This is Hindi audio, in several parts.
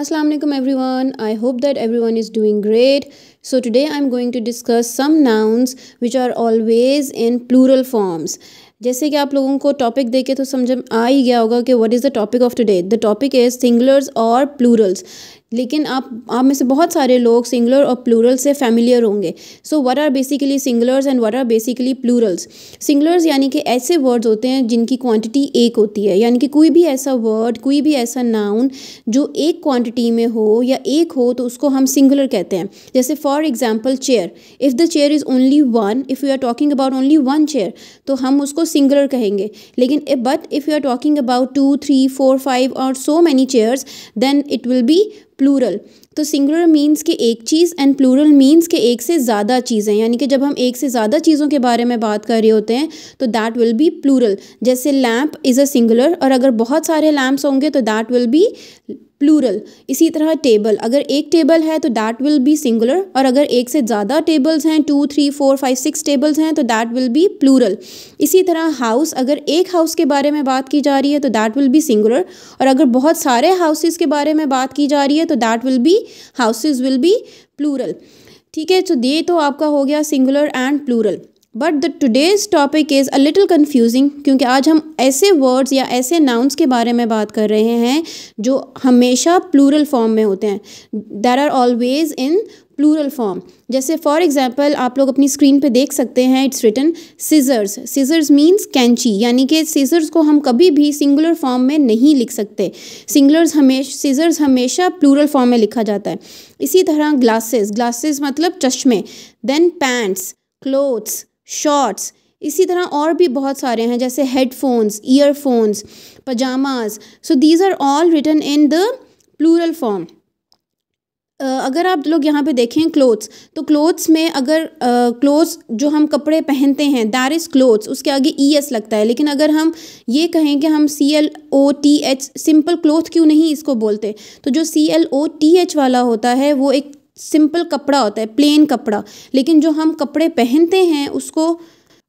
Assalamu alaikum everyone. I hope that everyone is doing great. So today I'm going to discuss some nouns which are always in plural forms. जैसे कि आप लोगों को टॉपिक देखे तो समझ आ ही गया होगा कि what is the topic of today the topic is singulars और प्लूरल्स लेकिन आप आप में से बहुत सारे लोग सिंगुलर और प्लूरल से फैमिलियर होंगे so what are basically singulars and what are basically plurals singulars यानी कि ऐसे वर्ड्स होते हैं जिनकी क्वांटिटी एक होती है यानी कि कोई भी ऐसा वर्ड कोई भी ऐसा नाउन जो एक क्वांटिटी में हो या एक हो तो उसको हम सिंगुलर कहते हैं जैसे for example chair if the chair is only one if you are talking about only one chair तो हम उसको सिंगुलर कहेंगे लेकिन but if you are talking about two three four five और so many chairs then it will be plural तो सिंगुलर मीन्स के एक चीज़ एंड प्लूरल मीन्स के एक से ज़्यादा चीज़ें यानी कि जब हम एक से ज़्यादा चीज़ों के बारे में बात कर रहे होते हैं तो दैट विल बी प्लूरल जैसे लैम्प इज़ अ सिंगुलर और अगर बहुत सारे लैम्प्स होंगे तो दैट विल बी प्लूरल इसी तरह टेबल अगर एक टेबल है तो दैट विल बी सिंगुलर और अगर एक से ज़्यादा टेबल्स हैं two three four five six tables हैं तो दैट विल बी प्लूरल इसी तरह हाउस अगर एक हाउस के बारे में बात की जा रही है तो दैट विल बी सिंगुलर और अगर बहुत सारे हाउसेस के बारे में बात की जा रही है तो that will be houses will be plural ठीक है तो दे तो आपका हो गया singular and plural but the today's topic is a little confusing क्योंकि आज हम ऐसे वर्ड्स या ऐसे नाउन्स के बारे में बात कर रहे हैं जो हमेशा प्लूरल फॉर्म में होते हैं there are always in plural form जैसे फॉर एग्जाम्पल आप लोग अपनी स्क्रीन पे देख सकते हैं it's written scissors scissors means कैंची यानी कि सीजर्स को हम कभी भी सिंगुलर फॉर्म में नहीं लिख सकते सिंगुलर्स हमेशा सीजर्स हमेशा प्लूरल फॉर्म में लिखा जाता है इसी तरह ग्लासेस ग्लासेस मतलब चश्मे देन पैंट्स क्लोथ्स शॉर्ट्स इसी तरह और भी बहुत सारे हैं जैसे headphones earphones pyjamas so these are all return in the plural form अगर आप लोग यहाँ पे देखें क्लोथ्स तो क्लोथ्स में अगर क्लोथ्स uh, जो हम कपड़े पहनते हैं दैर इज़ क्लोथ्स उसके आगे ई एस लगता है लेकिन अगर हम ये कहें कि हम C L O T H simple cloth क्यों नहीं इसको बोलते तो जो C L O T H वाला होता है वो एक सिंपल कपड़ा होता है प्लेन कपड़ा लेकिन जो हम कपड़े पहनते हैं उसको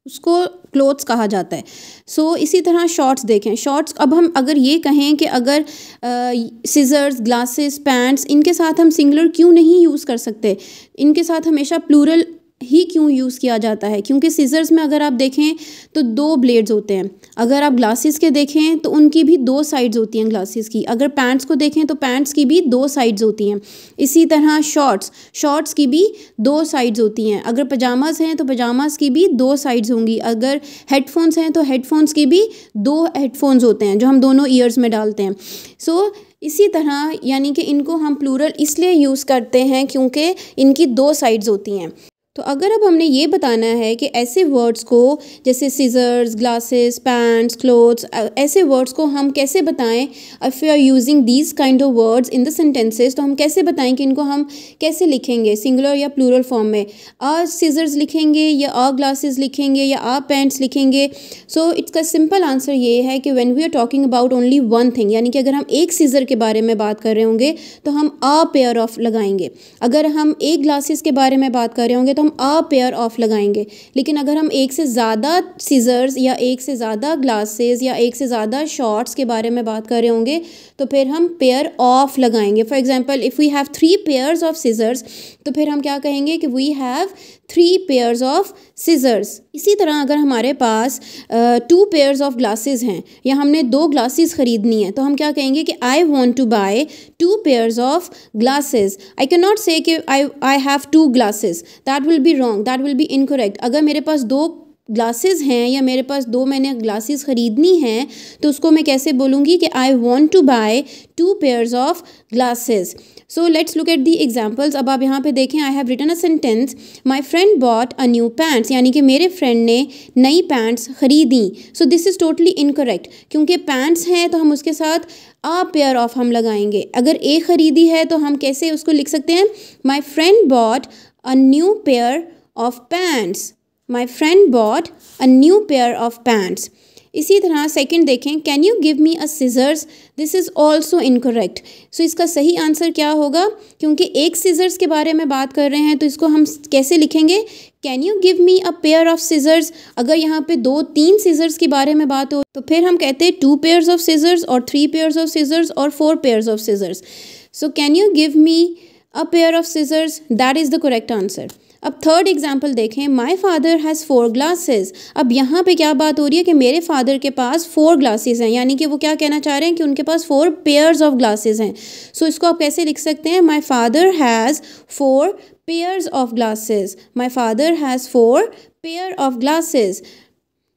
उसको क्लोथ्स कहा जाता है सो so, इसी तरह शॉर्ट्स देखें शॉर्ट्स अब हम अगर ये कहें कि अगर सीज़र्स ग्लासेस पैंट्स इनके साथ हम सिंगलर क्यों नहीं यूज़ कर सकते इनके साथ हमेशा प्लूरल ही क्यों यूज़ किया जाता है क्योंकि सीज़र्स में अगर आप देखें तो दो ब्लेड्स होते हैं अगर आप ग्लासेस के देखें तो उनकी भी दो साइड्स होती हैं ग्लासेस की अगर पैंट्स को देखें तो पैंट्स की भी दो साइड्स होती हैं इसी तरह शॉर्ट्स शॉर्ट्स की भी दो साइड्स होती हैं अगर पजामाज हैं तो पजामाज की भी दो साइड्स होंगी अगर हेडफोन्स हैं तो हेडफोन्स की भी दो हेडफोन्स होते हैं जो हम दोनों ईयर्स में डालते हैं सो so, इसी तरह यानी कि इनको हम प्लूरल इसलिए यूज़ करते हैं क्योंकि इनकी दो साइड्स होती हैं तो अगर अब हमने ये बताना है कि ऐसे वर्ड्स को जैसे सीजर्स ग्लासेस पैंट्स क्लोथ्स ऐसे वर्ड्स को हम कैसे बताएं if you are using these kind of words in the sentences तो हम कैसे बताएं कि इनको हम कैसे लिखेंगे सिंगुलर या प्लूरल फॉर्म में आ सीजर्स लिखेंगे या आ ग्लासेस लिखेंगे या आ पैंट्स लिखेंगे सो इट्स का सिंपल आंसर ये है कि when we are talking about only one thing यानी कि अगर हम एक सीज़र के बारे में बात कर रहे होंगे तो हम आ पेयर ऑफ लगाएंगे अगर हम एक ग्लासेस के बारे में बात कर रहे होंगे तो हम अ पेयर ऑफ लगाएंगे लेकिन अगर हम एक से ज़्यादा सीज़र्स या एक से ज़्यादा ग्लासेस या एक से ज़्यादा शॉर्ट्स के बारे में बात कर रहे होंगे तो फिर हम पेयर ऑफ लगाएंगे for example if we have three pairs of scissors तो फिर हम क्या कहेंगे कि we have three pairs of scissors इसी तरह अगर हमारे पास टू पेयर्स ऑफ ग्लासेस हैं या हमने दो ग्लासेस ख़रीदनी है तो हम क्या कहेंगे कि I want to buy two pairs of glasses I can not say I I have two glasses that will be wrong that will be incorrect अगर मेरे पास दो ग्लासेस हैं या मेरे पास दो मैंने ग्लासेस ख़रीदनी हैं तो उसको मैं कैसे बोलूँगी कि I want to buy two pairs of glasses so let's look at the examples अब आप यहाँ पे देखें I have written a sentence my friend bought a new pants यानी कि मेरे फ्रेंड ने नई पैंट्स खरीदी so this is totally incorrect क्योंकि पैंट्स हैं तो हम उसके साथ अ पेयर ऑफ हम लगाएंगे अगर ए ख़रीदी है तो हम कैसे उसको लिख सकते हैं my friend bought a new pair of pants. My friend bought a new pair of pants. इसी तरह सेकेंड देखें can you give me a scissors this is also incorrect so इसका सही आंसर क्या होगा क्योंकि एक सीजर्स के बारे में बात कर रहे हैं तो इसको हम कैसे लिखेंगे can you give me a pair of scissors अगर यहाँ पे दो तीन सीजर्स के बारे में बात हो तो फिर हम कहते हैं टू पेयर्स ऑफ सीजर्स और थ्री पेयर्स ऑफ सीजर्स और four pairs of scissors so can you give me a pair of scissors that is the correct answer अब थर्ड एग्जाम्पल देखें my father has four glasses अब यहाँ पे क्या बात हो रही है कि मेरे फादर के पास फोर ग्लासेस हैं यानी कि वो क्या कहना चाह रहे हैं कि उनके पास फोर पेयर्स ऑफ ग्लासेस हैं सो इसको आप कैसे लिख सकते हैं my father has four pairs of glasses my father has four pair of glasses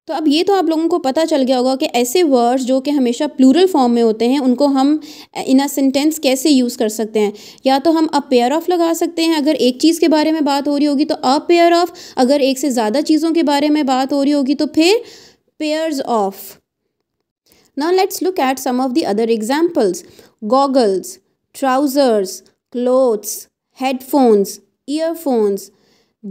तो अब ये तो आप लोगों को पता चल गया होगा कि ऐसे वर्ड्स जो कि हमेशा प्लूरल फॉर्म में होते हैं उनको हम इन अ सेंटेंस कैसे यूज़ कर सकते हैं या तो हम अ पेयर ऑफ़ लगा सकते हैं अगर एक चीज़ के बारे में बात हो रही होगी तो अ पेयर ऑफ़ अगर एक से ज़्यादा चीज़ों के बारे में बात हो रही होगी तो फिर pairs of now let's look at some of the other examples goggles trousers clothes headphones earphones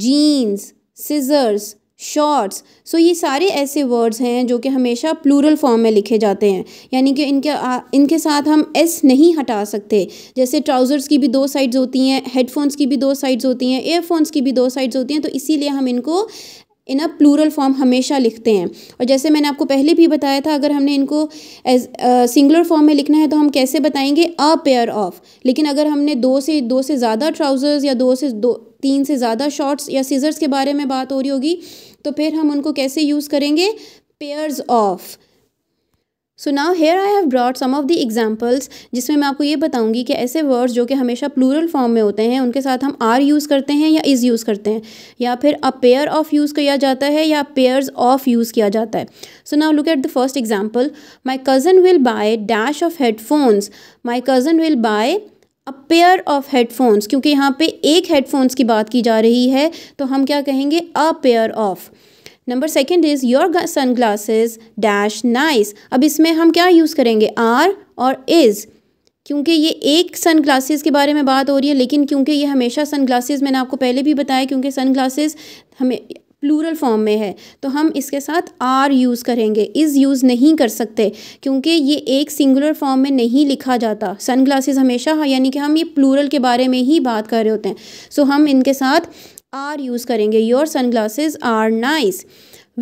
jeans scissors shorts so ये सारे ऐसे वर्ड्स हैं जो कि हमेशा प्लूरल फॉर्म में लिखे जाते हैं यानी कि इनके आ, इनके साथ हम एस नहीं हटा सकते जैसे ट्राउज़र्स की भी दो साइड्स होती हैं हेडफोन्स की भी दो साइड्स होती हैं एयरफोन्स की भी दो साइड्स होती हैं तो इसीलिए हम इनको इन अ प्लूरल फॉर्म हमेशा लिखते हैं और जैसे मैंने आपको पहले भी बताया था अगर हमने इनको एज सिंगुलर फॉर्म में लिखना है तो हम कैसे बताएंगे अ पेयर ऑफ लेकिन अगर हमने दो से दो से ज़्यादा ट्राउज़र्स या दो से दो तीन से ज़्यादा शॉर्ट्स या सीज़र्स के बारे में बात हो रही होगी तो फिर हम उनको कैसे यूज़ करेंगे pairs of so now here I have brought some of the examples जिसमें मैं आपको ये बताऊंगी कि ऐसे वर्ड्स जो कि हमेशा प्लूरल फॉर्म में होते हैं उनके साथ हम आर यूज़ करते हैं या इज़ यूज़ करते हैं या फिर अ पेयर ऑफ यूज़ किया जाता है या पेयर्स ऑफ यूज़ किया जाता है so now look at the first example my cousin will buy dash of headphones my cousin will buy a pair of headphones क्योंकि यहाँ पे एक हेडफोन्स की बात की जा रही है तो हम क्या कहेंगे a pair of number second is your sunglasses dash nice अब इसमें हम क्या यूज़ करेंगे आर और इज़ क्योंकि ये एक सन ग्लासेज के बारे में बात हो रही है लेकिन क्योंकि ये हमेशा सन ग्लासेज मैंने आपको पहले भी बताया क्योंकि सन ग्लासेज हमें प्लूरल फॉर्म में है तो हम इसके साथ आर यूज़ करेंगे इज़ यूज़ नहीं कर सकते क्योंकि ये एक सिंगुलर फॉर्म में नहीं लिखा जाता सन ग्लासेज हमेशा यानी कि हम ये प्लूरल के बारे में ही बात कर रहे होते हैं सो so, हम इनके साथ आर यूज़ करेंगे your sunglasses are nice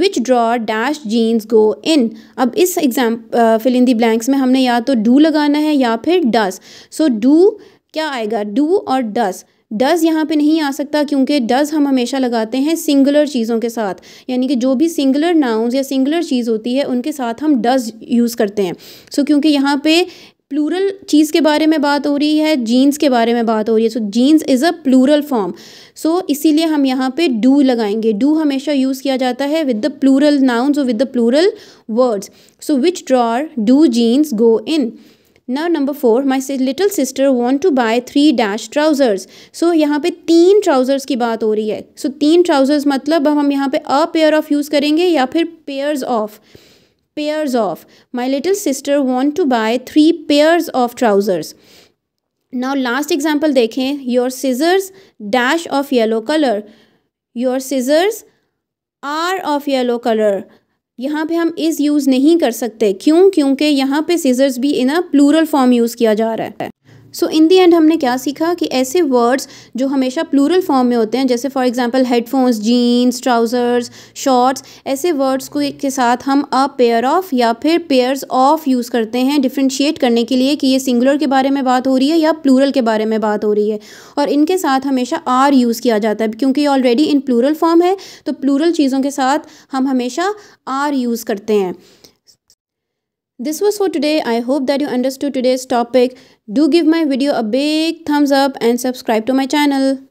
which drawer dash jeans go in अब इस exam fill in the blanks में हमने या तो डू लगाना है या फिर डस सो डू क्या आएगा डू और डस डज़ यहाँ पे नहीं आ सकता क्योंकि डज़ हम हमेशा लगाते हैं सिंगुलर चीज़ों के साथ यानी कि जो भी सिंगुलर नाउन्स या सिंगुलर चीज़ होती है उनके साथ हम डज़ यूज़ करते हैं सो so, क्योंकि यहाँ पे प्लूरल चीज़ के बारे में बात हो रही है जीन्स के बारे में बात हो रही है so jeans is a plural form so इसीलिए हम यहाँ पे डू लगाएंगे डू हमेशा यूज़ किया जाता है विद द प्लूरल नाउन्स और with the plural words so which drawer do jeans go in ना number four my little sister want to buy three dash trousers so यहाँ पे तीन ट्राउज़र्स की बात हो रही है सो so, तीन ट्राउज़र्स मतलब हम यहाँ पे अ पेयर ऑफ यूज़ करेंगे या फिर pairs of pairs of my little sister want to buy three pairs of trousers now last example देखें your scissors dash of yellow colour your scissors are of yellow colour यहाँ पे हम इज़ यूज़ नहीं कर सकते क्यों क्योंकि यहाँ पे सीजर्स भी in a plural form use किया जा रहा है सो इन दी एंड हमने क्या सीखा कि ऐसे वर्ड्स जो हमेशा प्लूरल फॉर्म में होते हैं जैसे for example headphones jeans trousers shorts ऐसे वर्ड्स को के साथ हम अ पेयर ऑफ या फिर पेयर्स ऑफ यूज़ करते हैं डिफ्रेंशिएट करने के लिए कि ये सिंगुलर के बारे में बात हो रही है या प्लूरल के बारे में बात हो रही है और इनके साथ हमेशा आर यूज़ किया जाता है क्योंकि ऑलरेडी इन प्लूरल फॉर्म है तो प्लूरल चीज़ों के साथ हम हमेशा आर यूज़ करते हैं This was for today. I hope that you understood today's topic. Do give my video a big thumbs up and subscribe to my channel.